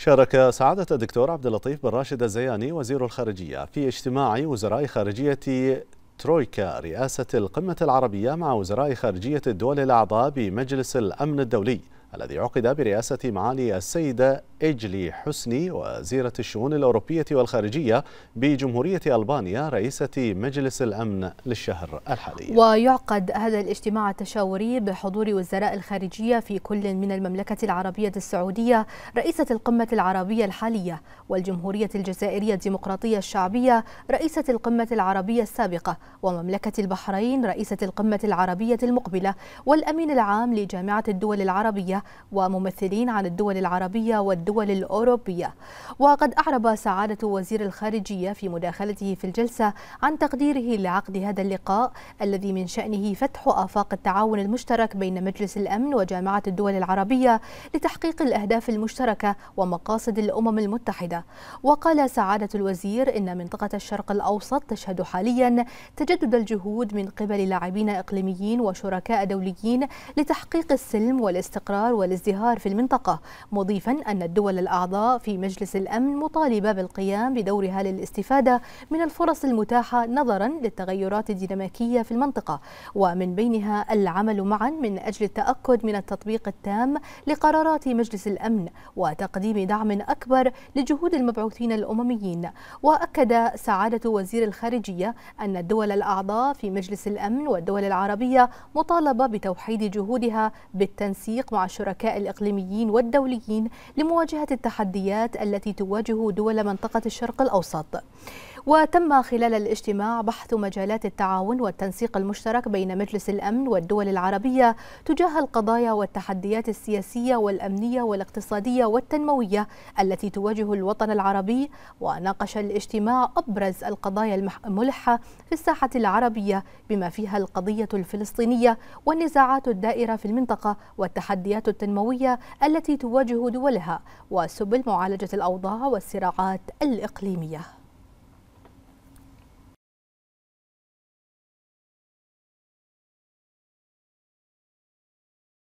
شارك سعادة الدكتور عبد اللطيف بن راشد الزياني وزير الخارجية في اجتماع وزراء خارجية ترويكا رئاسة القمة العربية مع وزراء خارجية الدول الأعضاء بمجلس الأمن الدولي الذي عقد برئاسة معالي السيدة إجلي حسني وزيرة الشؤون الأوروبية والخارجية بجمهورية ألبانيا رئيسة مجلس الأمن للشهر الحالي ويعقد هذا الاجتماع التشاوري بحضور وزراء الخارجية في كل من المملكة العربية السعودية رئيسة القمة العربية الحالية والجمهورية الجزائرية الديمقراطية الشعبية رئيسة القمة العربية السابقة ومملكة البحرين رئيسة القمة العربية المقبلة والأمين العام لجامعة الدول العربية وممثلين عن الدول العربية والدول الدول الأوروبية وقد أعرب سعادة وزير الخارجية في مداخلته في الجلسة عن تقديره لعقد هذا اللقاء الذي من شأنه فتح آفاق التعاون المشترك بين مجلس الأمن وجامعة الدول العربية لتحقيق الأهداف المشتركة ومقاصد الأمم المتحدة وقال سعادة الوزير إن منطقة الشرق الأوسط تشهد حاليا تجدد الجهود من قبل لاعبين إقليميين وشركاء دوليين لتحقيق السلم والاستقرار والازدهار في المنطقة مضيفا أن الدول الدول الأعضاء في مجلس الأمن مطالبة بالقيام بدورها للاستفادة من الفرص المتاحة نظرا للتغيرات الديناميكية في المنطقة ومن بينها العمل معا من أجل التأكد من التطبيق التام لقرارات مجلس الأمن وتقديم دعم أكبر لجهود المبعوثين الأمميين وأكد سعادة وزير الخارجية أن الدول الأعضاء في مجلس الأمن والدول العربية مطالبة بتوحيد جهودها بالتنسيق مع الشركاء الإقليميين والدوليين لمواجهة مواجهة التحديات التي تواجه دول منطقة الشرق الأوسط وتم خلال الاجتماع بحث مجالات التعاون والتنسيق المشترك بين مجلس الأمن والدول العربية تجاه القضايا والتحديات السياسية والأمنية والاقتصادية والتنموية التي تواجه الوطن العربي وناقش الاجتماع أبرز القضايا الملحة في الساحة العربية بما فيها القضية الفلسطينية والنزاعات الدائرة في المنطقة والتحديات التنموية التي تواجه دولها وسبل معالجة الأوضاع والصراعات الإقليمية